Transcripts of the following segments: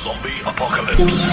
Zombie Apocalypse.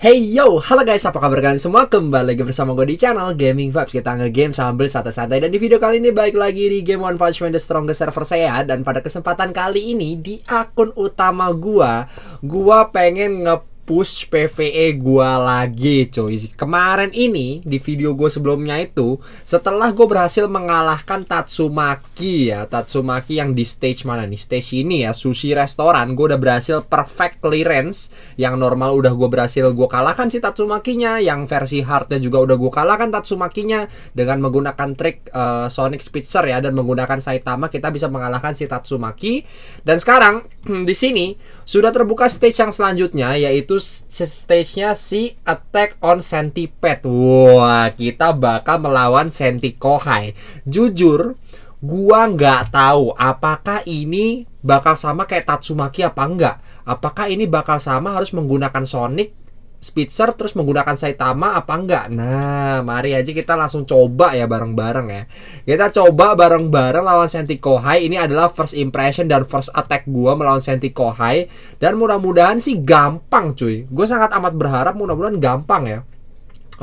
Hey yo, halo guys, apa kabar kalian semua? Kembali lagi bersama gue di channel Gaming Vibes Kita nge-game sambil santai-santai Dan di video kali ini balik lagi di game One Punch Man The Strongest Server saya Dan pada kesempatan kali ini di akun utama gue Gue pengen nge push PVE gua lagi coy kemarin ini di video gue sebelumnya itu setelah gue berhasil mengalahkan Tatsumaki ya Tatsumaki yang di stage mana nih stage ini ya sushi restoran gue udah berhasil perfect clearance yang normal udah gue berhasil gue kalahkan si Tatsumakinya yang versi hardnya juga udah gue kalahkan Tatsumakinya dengan menggunakan trik uh, Sonic Spitzer ya dan menggunakan Saitama kita bisa mengalahkan si Tatsumaki dan sekarang Hmm, di sini sudah terbuka stage yang selanjutnya yaitu stage-nya si Attack on Centipede. Wah, kita bakal melawan Centikohai. Jujur, gua nggak tahu apakah ini bakal sama kayak Tatsumaki apa enggak. Apakah ini bakal sama harus menggunakan Sonic Spitzer terus menggunakan Saitama apa enggak? Nah, mari aja kita langsung coba ya bareng-bareng ya. Kita coba bareng-bareng lawan Senti Kohai. Ini adalah first impression dan first attack gua melawan Senti Kohai dan mudah-mudahan sih gampang cuy. Gue sangat amat berharap mudah-mudahan gampang ya.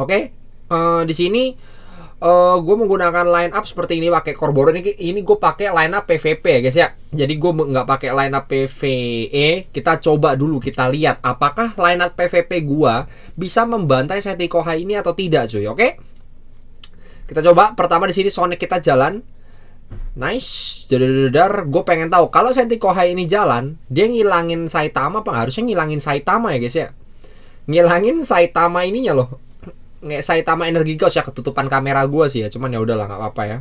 Oke. Okay? Uh, eh, di sini uh, eh, gue menggunakan line up seperti ini pakai Corboro ini ini gue pakai line up PVP ya guys ya jadi gue nggak pakai line up PVE kita coba dulu kita lihat apakah line up PVP gue bisa membantai Seti Koha ini atau tidak cuy oke okay? kita coba pertama di sini Sonic kita jalan Nice, dadar gue pengen tahu kalau Senti Kohai ini jalan, dia ngilangin Saitama apa harusnya ngilangin Saitama ya guys ya? Ngilangin Saitama ininya loh, nge Saitama Energy kau ya ketutupan kamera gua sih ya cuman ya udahlah nggak apa-apa ya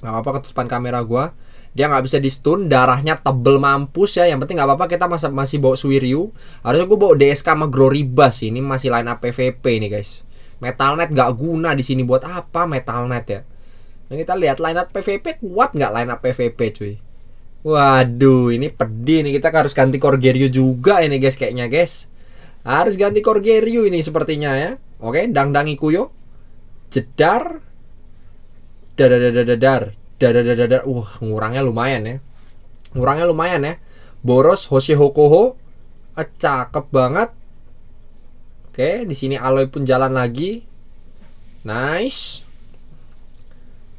nggak apa-apa ketutupan kamera gua dia nggak bisa di stun darahnya tebel mampus ya yang penting nggak apa-apa kita masih masih bawa Suiryu harusnya gua bawa DSK sama Groribas ini masih line up PVP nih guys Metalnet nggak guna di sini buat apa Metal Metalnet ya nah, kita lihat line up PVP kuat nggak line up PVP cuy Waduh, ini pedih nih kita harus ganti Corgerio juga ini guys kayaknya guys. Harus ganti Corgerio ini sepertinya ya. Oke, okay? dangdangi kuyo. Jedar. Dadadadadar. Dadadadadar. Uh, ngurangnya lumayan ya. Ngurangnya lumayan ya. Boros Hoshihokoho. Eh, ah, cakep banget. Oke, okay, di sini Aloy pun jalan lagi. Nice.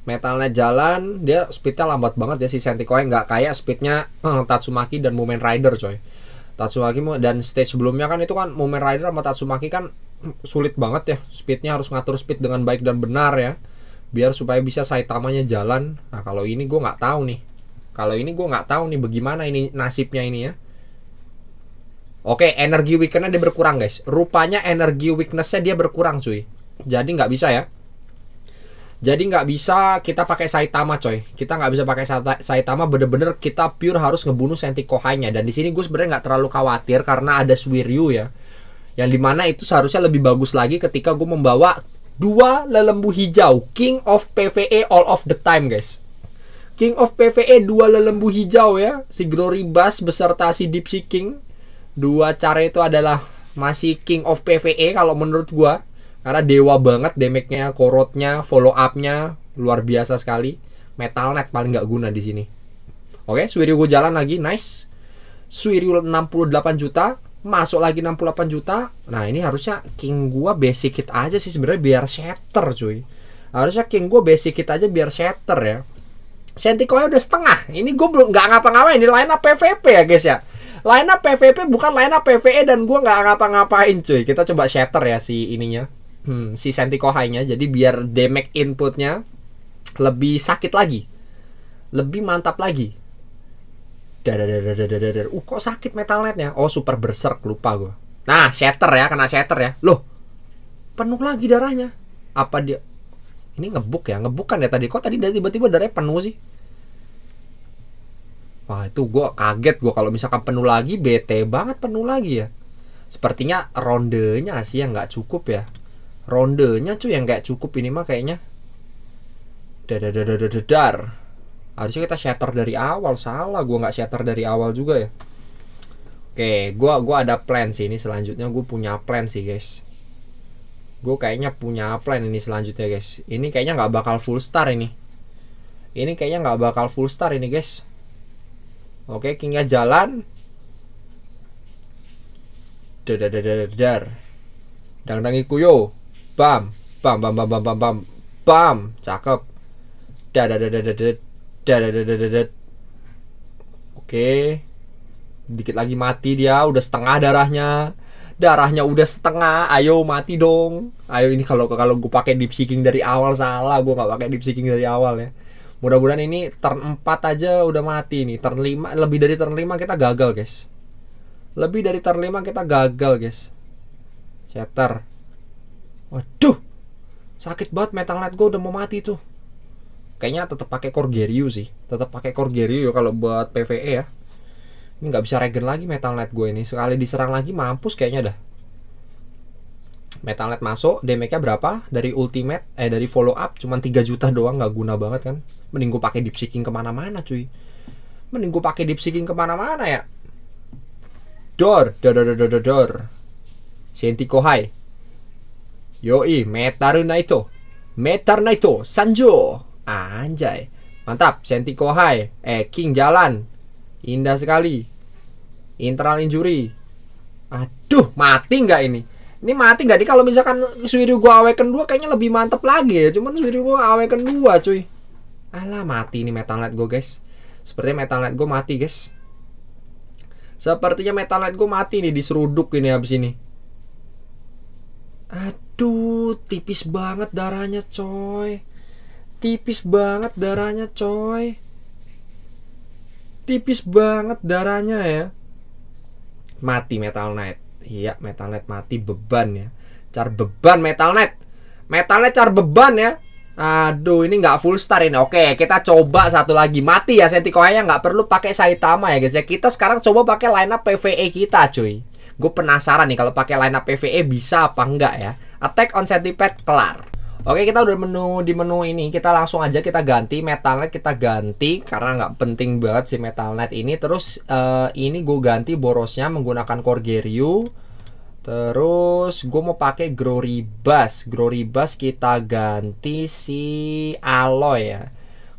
Metalnya jalan, dia speednya lambat banget ya si Sentikoi nggak kayak speednya eh, Tatsumaki dan Moment Rider coy. Tatsumaki dan stage sebelumnya kan itu kan Mumen Rider sama Tatsumaki kan sulit banget ya speednya harus ngatur speed dengan baik dan benar ya biar supaya bisa Saitamanya jalan nah kalau ini gue nggak tahu nih kalau ini gue nggak tahu nih bagaimana ini nasibnya ini ya oke energi weakness dia berkurang guys rupanya energi weaknessnya dia berkurang cuy jadi nggak bisa ya jadi nggak bisa kita pakai Saitama coy. Kita nggak bisa pakai Saitama bener-bener kita pure harus ngebunuh Senti Kohanya. Dan di sini gue sebenarnya nggak terlalu khawatir karena ada Swiryu ya. Yang dimana itu seharusnya lebih bagus lagi ketika gue membawa dua lelembu hijau. King of PvE all of the time guys. King of PvE dua lelembu hijau ya. Si Glory Bass beserta si Deep Sea King. Dua cara itu adalah masih King of PvE kalau menurut gue karena dewa banget damage-nya, korotnya, follow up-nya luar biasa sekali. Metal net paling nggak guna di sini. Oke, okay, Suiryu gue jalan lagi, nice. Suiryu 68 juta, masuk lagi 68 juta. Nah, ini harusnya king gua basic hit aja sih sebenarnya biar shatter, cuy. Harusnya king gua basic hit aja biar shatter ya. Sentikonya udah setengah. Ini gue belum nggak ngapa-ngapain. Ini lain PVP ya guys ya. Lainnya PVP bukan lainnya PVE dan gue nggak ngapa-ngapain cuy. Kita coba shatter ya si ininya hmm, si sentiko High-nya jadi biar damage inputnya lebih sakit lagi lebih mantap lagi dadadadadadadadar uh kok sakit metal netnya oh super berserk lupa gue nah shatter ya kena shatter ya loh penuh lagi darahnya apa dia ini ngebuk ya ngebukan ya tadi kok tadi tiba-tiba darahnya penuh sih wah itu gue kaget gue kalau misalkan penuh lagi bete banget penuh lagi ya sepertinya rondenya sih yang nggak cukup ya rondenya cuy yang nggak cukup ini mah kayaknya dadadadadadar harusnya kita shatter dari awal salah Gue nggak shatter dari awal juga ya oke gue gua ada plan sih ini selanjutnya gue punya plan sih guys gue kayaknya punya plan ini selanjutnya guys ini kayaknya nggak bakal full star ini ini kayaknya nggak bakal full star ini guys oke kingnya jalan dadadadadar dangdangi kuyo bam bam bam bam bam bam bam bam cakep da, oke dikit lagi mati dia udah setengah darahnya darahnya udah setengah ayo mati dong ayo ini kalau kalau gue pakai deep seeking dari awal salah gue nggak pakai deep seeking dari awal ya mudah-mudahan ini turn 4 aja udah mati nih turn 5 lebih dari turn 5 kita gagal guys lebih dari turn 5 kita gagal guys chatter Waduh, sakit banget metal net gue udah mau mati tuh. Kayaknya tetap pakai Corgerio sih, tetap pakai Corgerio ya kalau buat PVE ya. Ini nggak bisa regen lagi metal net gue ini. Sekali diserang lagi mampus kayaknya dah. Metal net masuk, damage-nya berapa? Dari ultimate, eh dari follow up cuman 3 juta doang nggak guna banget kan. Mending gue pakai deep seeking kemana-mana cuy. Mending gue pakai deep seeking kemana-mana ya. Dor, dor, dor, dor, dor, dor. Sentiko high. Yoi, Metaru Naito. Metar Naito, Sanjo. Anjay. Mantap, Senti Kohai. Eh, King jalan. Indah sekali. Internal injury. Aduh, mati nggak ini? Ini mati nggak nih kalau misalkan Suiru gua awaken 2 kayaknya lebih mantep lagi ya. Cuman Suiru gua awaken 2, cuy. Alah, mati ini Metal Knight gua, guys. Sepertinya Metal Knight gua mati, guys. Sepertinya Metal Knight gua mati nih diseruduk ini habis ini. Aduh, tipis banget darahnya, coy. Tipis banget darahnya, coy. Tipis banget darahnya ya. Mati Metal Knight. Iya, Metal Knight mati beban ya. Car beban Metal Knight. Metal Knight car beban ya. Aduh, ini nggak full star ini. Oke, kita coba satu lagi. Mati ya Sentikoya nggak perlu pakai Saitama ya guys ya. Kita sekarang coba pakai lineup PVE kita, cuy. Gue penasaran nih kalau pakai line up PvE bisa apa enggak ya. Attack on Centipede kelar. Oke kita udah menu di menu ini kita langsung aja kita ganti Metal Knight kita ganti karena nggak penting banget si Metal Knight ini terus uh, ini gue ganti borosnya menggunakan Corgeryu terus gue mau pakai glory bus kita ganti si Aloy ya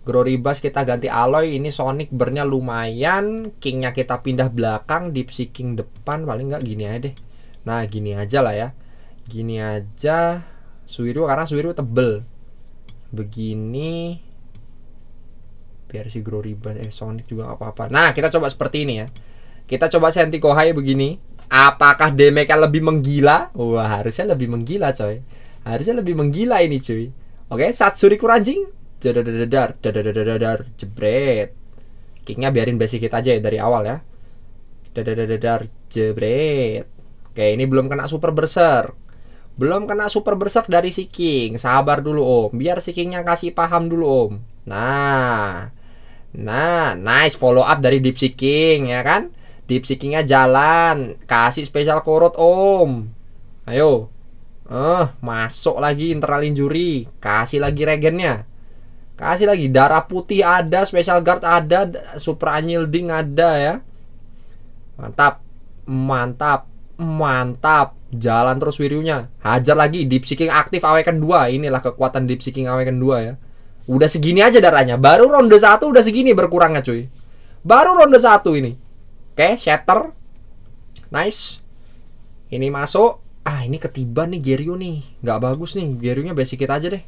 Glorybus kita ganti alloy ini Sonic bernya lumayan Kingnya kita pindah belakang Dipsy King depan paling nggak gini aja deh Nah gini aja lah ya Gini aja Suiru karena Suiru tebel Begini Biar si Glorybus Eh Sonic juga nggak apa-apa Nah kita coba seperti ini ya Kita coba Senti Kohai begini Apakah damage lebih menggila? Wah harusnya lebih menggila coy Harusnya lebih menggila ini cuy Oke Satsuri Kurajing dadadadadar dadadadadar jebret kingnya biarin basic kita aja ya dari awal ya dadadadadar jebret oke ini belum kena super berser belum kena super berser dari si king sabar dulu om biar si kingnya kasih paham dulu om nah nah nice follow up dari deep seeking ya kan deep seekingnya jalan kasih special korot om ayo eh masuk lagi internal injury kasih lagi regennya Kasih lagi darah putih ada, special guard ada, super supra ding ada ya. Mantap. Mantap. Mantap. Jalan terus wirunya. Hajar lagi deep seeking aktif awaken dua, Inilah kekuatan deep seeking awaken dua ya. Udah segini aja darahnya. Baru ronde satu udah segini berkurangnya cuy. Baru ronde satu ini. Oke, shatter. Nice. Ini masuk. Ah, ini ketiban nih Geryu nih. Nggak bagus nih. Geryunya basic kita aja deh.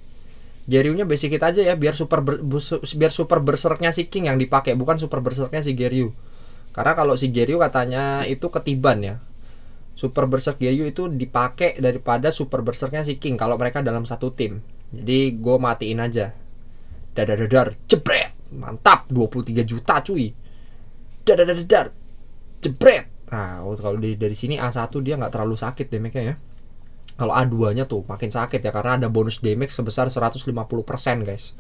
Geryu-nya basic kita aja ya biar super ber, biar super berserknya si King yang dipakai bukan super berserknya si Geryu. Karena kalau si Geryu katanya itu ketiban ya. Super berserk Geryu itu dipakai daripada super berserknya si King kalau mereka dalam satu tim. Jadi gue matiin aja. Dadar dadar jebret. Mantap 23 juta cuy. Dadar dadar jebret. Nah, kalau dari, dari sini A1 dia nggak terlalu sakit damage-nya ya. Kalau A2-nya tuh makin sakit ya karena ada bonus damage sebesar 150% guys.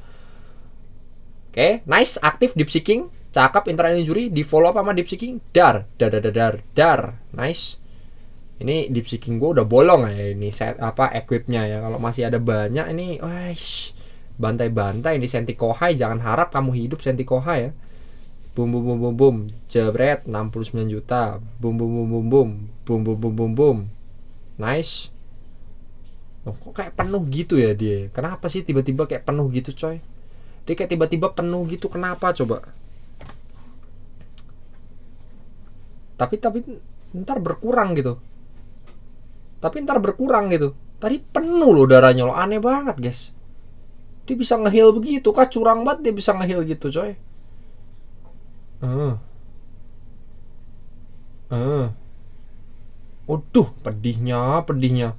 Oke, okay, nice aktif deep seeking, cakep internal injury di follow up sama deep seeking dar dar dar dar dar, nice. Ini deep seeking gue udah bolong ya ini set apa equipnya ya kalau masih ada banyak ini wah bantai-bantai ini senti kohai jangan harap kamu hidup senti kohai ya boom boom boom, bum bum jebret 69 juta boom boom boom boom boom, boom boom boom boom bum nice Loh, kok kayak penuh gitu ya dia? Kenapa sih tiba-tiba kayak penuh gitu, coy? Dia kayak tiba-tiba penuh gitu, kenapa coba? Tapi tapi ntar berkurang gitu. Tapi ntar berkurang gitu. Tadi penuh loh darahnya loh, aneh banget, guys. Dia bisa ngehil begitu kah? Curang banget dia bisa ngehil gitu, coy. Uh. Uh. Waduh, pedihnya, pedihnya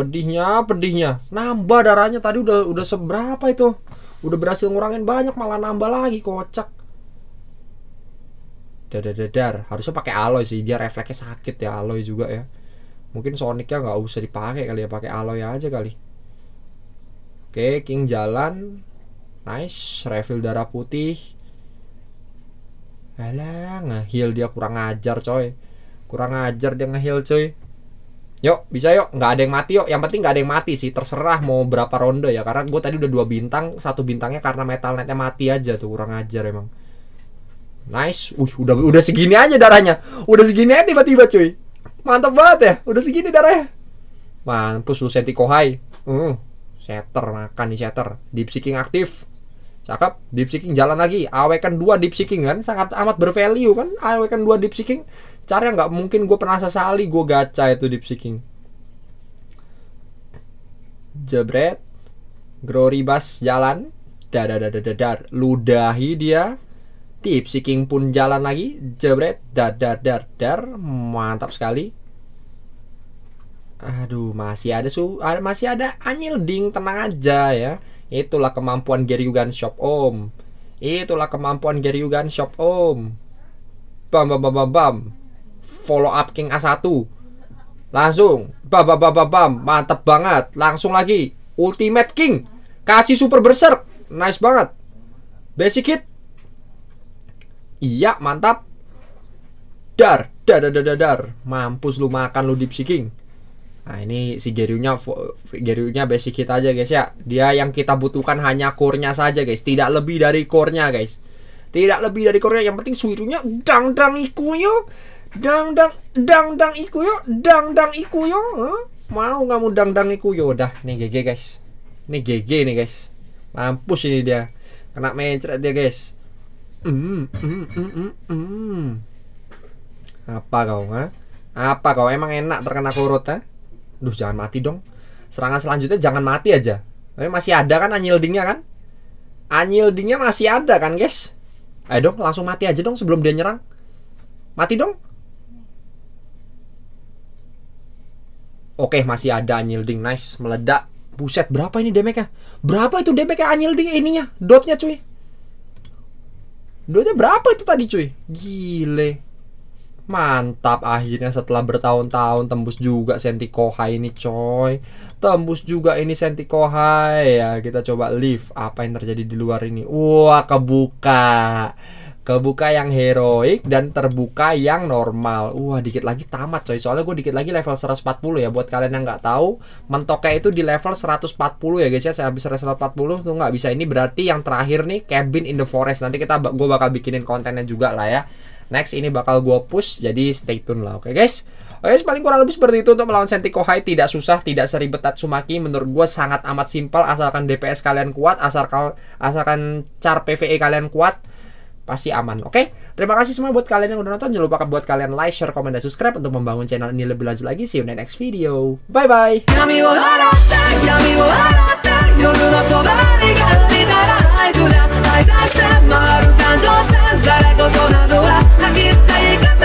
pedihnya pedihnya nambah darahnya tadi udah udah seberapa itu udah berhasil ngurangin banyak malah nambah lagi kocak dadar dadar harusnya pakai alloy sih dia refleksnya sakit ya alloy juga ya mungkin soniknya nggak usah dipakai kali ya pakai alloy aja kali oke king jalan nice refill darah putih alah ngahil dia kurang ajar coy kurang ajar dia ngahil coy Yuk, bisa yuk. Nggak ada yang mati yuk. Yang penting nggak ada yang mati sih. Terserah mau berapa ronde ya. Karena gue tadi udah dua bintang. Satu bintangnya karena metal netnya mati aja tuh. Kurang ajar emang. Nice. Wih, udah udah segini aja darahnya. Udah segini aja tiba-tiba cuy. Mantap banget ya. Udah segini darahnya. Mampus lu senti kohai. Uh, setter makan nih setter. Deep seeking aktif. Cakep, deep seeking jalan lagi. awekan dua deep seeking kan sangat amat bervalue kan. awekan dua deep seeking cara yang nggak mungkin gue pernah sesali gue gaca itu deep seeking. Jebret, bus jalan, dadar dadar dadar, ludahi dia. Deep seeking pun jalan lagi, jebret, dadar dadar, mantap sekali. Aduh, masih ada su, ah, masih ada anjil ding, tenang aja ya. Itulah kemampuan Geryugan Shop Om. Itulah kemampuan Geryugan Shop Om. Bam bam bam bam bam. Follow up King A1. Langsung. Bam bam bam bam bam. mantap banget. Langsung lagi. Ultimate King. Kasih super berserk. Nice banget. Basic hit. Iya, mantap. Dar, dar, dar, dar, dar. Mampus lu makan lu Deep King. Nah ini si Gerunya Gerunya basic kita aja guys ya Dia yang kita butuhkan hanya core-nya saja guys Tidak lebih dari core-nya guys Tidak lebih dari core-nya Yang penting suirunya dang dang ikuyo Dang dang dang dang ikuyo Dang dang ikuyo huh? Mau nggak mau dang dang ikuyo Udah nih GG guys Ini GG nih guys Mampus ini dia Kena mencret dia guys mm, mm, mm, mm, mm. Apa kau ha? Apa kau emang enak terkena kurut ha? duh jangan mati dong serangan selanjutnya jangan mati aja tapi masih ada kan anyildingnya kan anyildingnya masih ada kan guys ayo dong langsung mati aja dong sebelum dia nyerang mati dong oke masih ada anyilding nice meledak buset berapa ini damage-nya berapa itu damage-nya anyilding ininya dotnya cuy dotnya berapa itu tadi cuy gile Mantap akhirnya setelah bertahun-tahun tembus juga senti kohai ini coy Tembus juga ini senti kohai ya Kita coba lift apa yang terjadi di luar ini Wah kebuka Kebuka yang heroik dan terbuka yang normal Wah dikit lagi tamat coy Soalnya gue dikit lagi level 140 ya Buat kalian yang gak tahu Mentoknya itu di level 140 ya guys ya Saya habis level 140 tuh gak bisa Ini berarti yang terakhir nih Cabin in the forest Nanti kita gue bakal bikinin kontennya juga lah ya next ini bakal gue push jadi stay tune lah oke okay, guys Oke, okay, paling kurang lebih seperti itu untuk melawan Sentiko Kohai tidak susah, tidak seribet Tatsumaki. Menurut gue sangat amat simpel asalkan DPS kalian kuat, asalkan asalkan char PVE kalian kuat pasti aman, oke? Okay? Terima kasih semua buat kalian yang udah nonton. Jangan lupa buat kalian like, share, komen, dan subscribe untuk membangun channel ini lebih lanjut lagi. See you in the next video. Bye-bye. い出して回る感情センス誰事などは吐き捨ていか